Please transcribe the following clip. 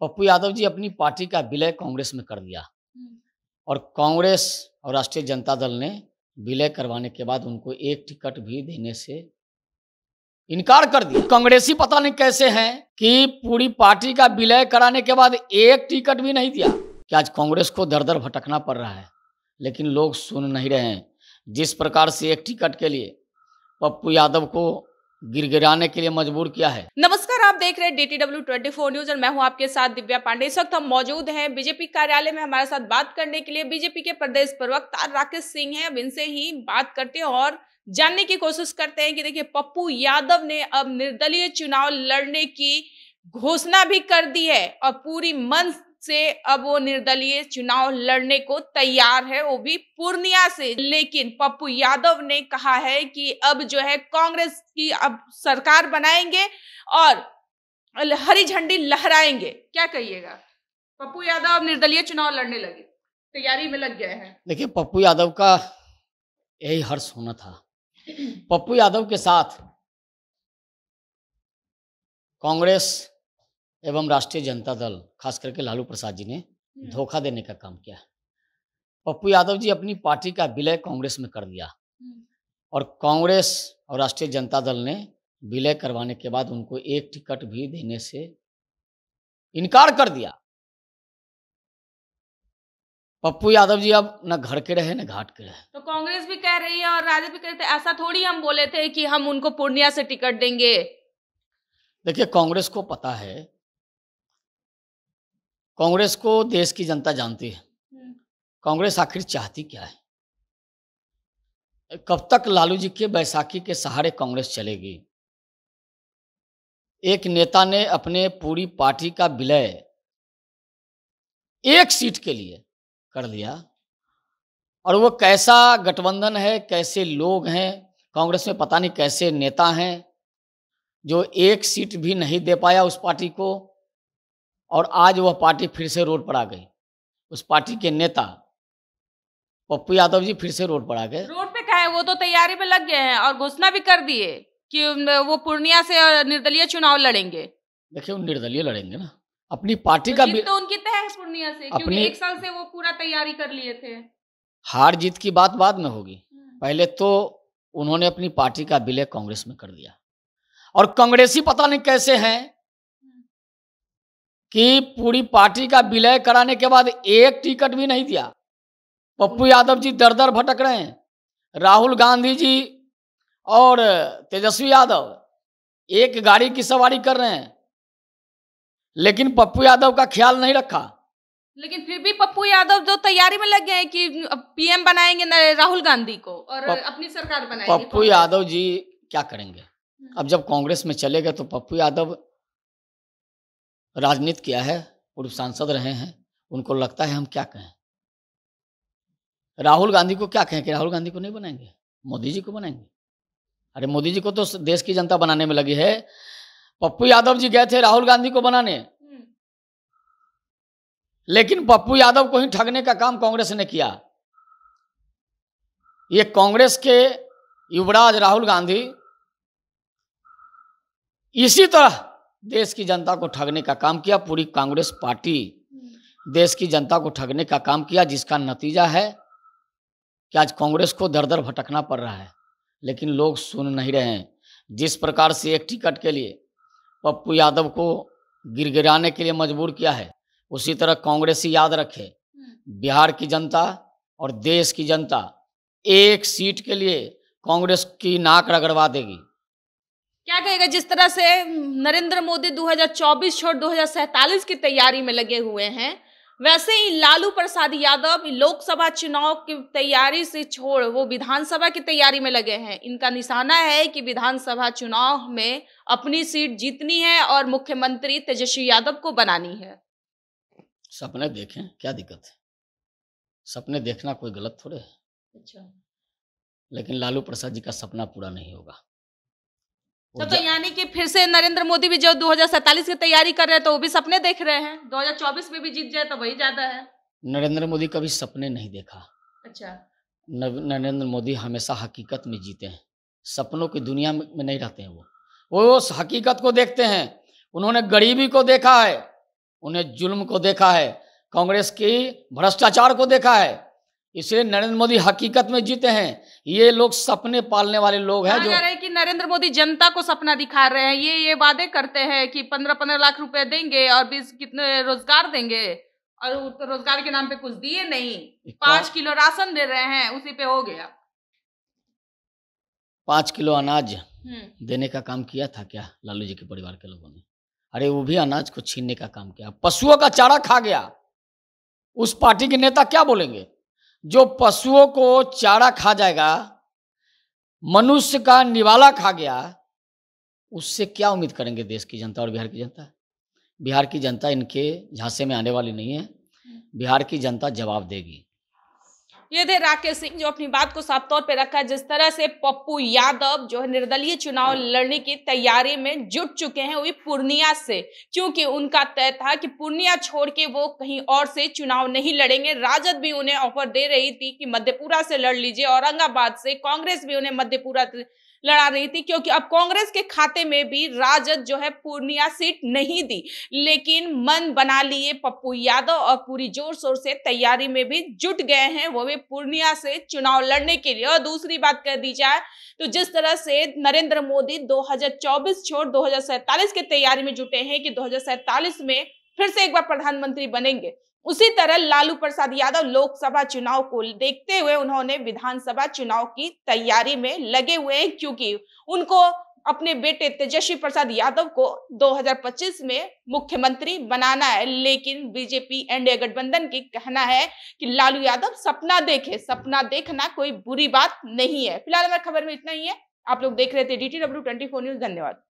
पप्पू यादव जी अपनी पार्टी का विलय कांग्रेस में कर दिया हम्म। और कांग्रेस और राष्ट्रीय जनता दल ने विलय करवाने के बाद उनको एक टिकट भी देने से इनकार कर दिया कांग्रेसी पता नहीं कैसे हैं कि पूरी पार्टी का विलय कराने के बाद एक टिकट भी नहीं दिया कि आज कांग्रेस को दर दर भटकना पड़ रहा है लेकिन लोग सुन नहीं रहे हैं जिस प्रकार से एक टिकट के लिए पप्पू यादव को गिरगिराने के लिए मजबूर किया है नमस्कार आप देख रहे हैं डीटीडब्ल्यू 24 न्यूज और मैं हूं आपके साथ दिव्या पांडे इस वक्त हम मौजूद हैं बीजेपी कार्यालय में हमारे साथ बात करने के लिए बीजेपी के प्रदेश प्रवक्ता राकेश सिंह हैं अब इनसे ही बात करते हैं और जानने की कोशिश करते हैं कि देखिए पप्पू यादव ने अब निर्दलीय चुनाव लड़ने की घोषणा भी कर दी है और पूरी मन से अब वो निर्दलीय चुनाव लड़ने को तैयार है वो भी पूर्णिया से लेकिन पप्पू यादव ने कहा है कि अब जो है कांग्रेस की अब सरकार बनाएंगे और हरी झंडी लहराएंगे क्या कहिएगा पप्पू यादव अब निर्दलीय चुनाव लड़ने लगे तैयारी में लग गए हैं देखिए पप्पू यादव का यही हर्ष होना था पप्पू यादव के साथ कांग्रेस एवं राष्ट्रीय जनता दल खास करके लालू प्रसाद जी ने धोखा देने का काम किया पप्पू यादव जी अपनी पार्टी का विलय कांग्रेस में कर दिया और कांग्रेस और राष्ट्रीय जनता दल ने विलय करवाने के बाद उनको एक टिकट भी देने से इनकार कर दिया पप्पू यादव जी अब न घर के रहे न घाट के रहे तो कांग्रेस भी कह रही है और राजद भी कह रहे थे ऐसा थोड़ी हम बोले थे कि हम उनको पूर्णिया से टिकट देंगे देखिए कांग्रेस को पता है कांग्रेस को देश की जनता जानती है हम्म। कांग्रेस आखिर चाहती क्या है कब तक लालू जी के बैसाखी के सहारे कांग्रेस चलेगी एक नेता ने अपने पूरी पार्टी का विलय एक सीट के लिए कर लिया और वो कैसा गठबंधन है कैसे लोग हैं कांग्रेस में पता नहीं कैसे नेता हैं जो एक सीट भी नहीं दे पाया उस पार्टी को और आज वह पार्टी फिर से रोड पर आ गई उस पार्टी के नेता पप्पू यादव जी फिर से रोड पर आ गए रोड पे का वो तो तैयारी में लग गए हैं और घोषणा भी कर दिए कि वो पूर्णिया से निर्दलीय चुनाव लड़ेंगे देखिए निर्दलीय लड़ेंगे ना अपनी पार्टी तो का भी तो उनकी तय है पूर्णिया से अपनी... क्योंकि एक साल से वो पूरा तैयारी कर लिए थे हार जीत की बात बाद में होगी हम्म। पहले तो उन्होंने अपनी पार्टी का विलय कांग्रेस में कर दिया और कांग्रेसी पता नहीं कैसे हैं कि पूरी पार्टी का विलय कराने के बाद एक टिकट भी नहीं दिया पप्पू यादव जी दर दर भटक रहे हैं राहुल गांधी जी और तेजस्वी यादव एक गाड़ी की सवारी कर रहे हैं लेकिन पप्पू यादव का ख्याल नहीं रखा लेकिन फिर भी पप्पू यादव जो तैयारी में लग गए हैं कि पीएम बनाएंगे राहुल गांधी को और पप, अपनी सरकार बनाएंगे पप्पू यादव जी क्या करेंगे अब जब कांग्रेस में चले गए तो पप्पू यादव राजनीति किया है पूर्व सांसद रहे हैं उनको लगता है हम क्या कहें राहुल गांधी को क्या कहें कि राहुल गांधी को नहीं बनाएंगे मोदी जी को बनाएंगे अरे मोदी जी को तो देश की जनता बनाने में लगी है पप्पू यादव जी गए थे राहुल गांधी को बनाने हम्म। लेकिन पप्पू यादव को ही ठगने का काम कांग्रेस ने किया ये कांग्रेस के युवराज राहुल गांधी इसी तरह देश की जनता को ठगने का काम किया पूरी कांग्रेस पार्टी देश की जनता को ठगने का काम किया जिसका नतीजा है कि आज कांग्रेस को दर दर भटकना पड़ रहा है लेकिन लोग सुन नहीं रहे हैं जिस प्रकार से एक टिकट के लिए पप्पू यादव को गिरगिराने के लिए मजबूर किया है उसी तरह कांग्रेस ही याद रखे बिहार की जनता और देश की जनता एक सीट के लिए कांग्रेस की नाक रगड़वा देगी क्या कहेगा जिस तरह से नरेंद्र मोदी 2024 छोड़ दो की तैयारी में लगे हुए हैं वैसे ही लालू प्रसाद यादव लोकसभा चुनाव की तैयारी से छोड़ वो विधानसभा की तैयारी में लगे हैं इनका निशाना है कि विधानसभा चुनाव में अपनी सीट जीतनी है और मुख्यमंत्री तेजस्वी यादव को बनानी है सपने देखें क्या दिक्कत है सपने देखना कोई गलत थोड़े है अच्छा लेकिन लालू प्रसाद जी का सपना पूरा नहीं होगा तो, तो यानी कि फिर से नरेंद्र मोदी भी जो 2047 की तैयारी कर रहे हैं तो वो भी सपने देख रहे हैं 2024 में भी जीत जाए तो वही ज्यादा है नरेंद्र मोदी कभी सपने नहीं देखा अच्छा नरेंद्र मोदी हमेशा हकीकत में जीते हैं सपनों की दुनिया में नहीं रहते हैं वो वो उस हकीकत को देखते हैं उन्होंने गरीबी को देखा है उन्हें जुल्म को देखा है कांग्रेस की भ्रष्टाचार को देखा है इसलिए नरेंद्र मोदी हकीकत में जीते हैं ये लोग सपने पालने वाले लोग हैं जो है कि नरेंद्र मोदी जनता को सपना दिखा रहे हैं ये ये वादे करते हैं कि पंद्रह पंद्रह लाख रुपए देंगे और बीस कितने रोजगार देंगे और तो रोजगार के नाम पे कुछ दिए नहीं पांच किलो राशन दे रहे हैं उसी पे हो गया पांच किलो अनाज हम्म। देने का काम किया था क्या लालू जी के परिवार के लोगों ने अरे वो भी अनाज को छीनने का काम किया पशुओं का चारा खा गया उस पार्टी के नेता क्या बोलेंगे जो पशुओं को चारा खा जाएगा मनुष्य का निवाला खा गया उससे क्या उम्मीद करेंगे देश की जनता और बिहार की जनता बिहार की जनता इनके झांसे में आने वाली नहीं है हम्म। बिहार की जनता जवाब देगी ये थे राकेश सिंह जो अपनी बात को साफ तौर पर रखा जिस तरह से पप्पू यादव जो है निर्दलीय चुनाव लड़ने की तैयारी में जुट चुके हैं वही पूर्णिया से क्योंकि उनका तय था कि पूर्णिया छोड़ के वो कहीं और से चुनाव नहीं लड़ेंगे राजद भी उन्हें ऑफर दे रही थी कि मध्यपुरा से लड़ लीजिए औरंगाबाद से कांग्रेस भी उन्हें मध्यपुरा लड़ा रही थी क्योंकि अब कांग्रेस के खाते में भी राजद जो है पूर्णिया सीट नहीं दी लेकिन मन बना लिए पप्पू यादव और पूरी जोर शोर से तैयारी में भी जुट गए हैं वो भी पूर्णिया से चुनाव लड़ने के लिए और दूसरी बात कर दी जाए तो जिस तरह से नरेंद्र मोदी 2024 छोड़ 2047 की तैयारी में जुटे हैं कि 2047 में फिर से एक बार प्रधानमंत्री बनेंगे उसी तरह लालू प्रसाद यादव लोकसभा चुनाव को देखते हुए उन्होंने विधानसभा चुनाव की तैयारी में लगे हुए हैं क्योंकि उनको अपने बेटे तेजस्वी प्रसाद यादव को 2025 में मुख्यमंत्री बनाना है लेकिन बीजेपी एनडीए गठबंधन की कहना है कि लालू यादव सपना देखे सपना देखना कोई बुरी बात नहीं है फिलहाल हमारे खबर में इतना ही है आप लोग देख रहे थे D T W twenty four news धन्यवाद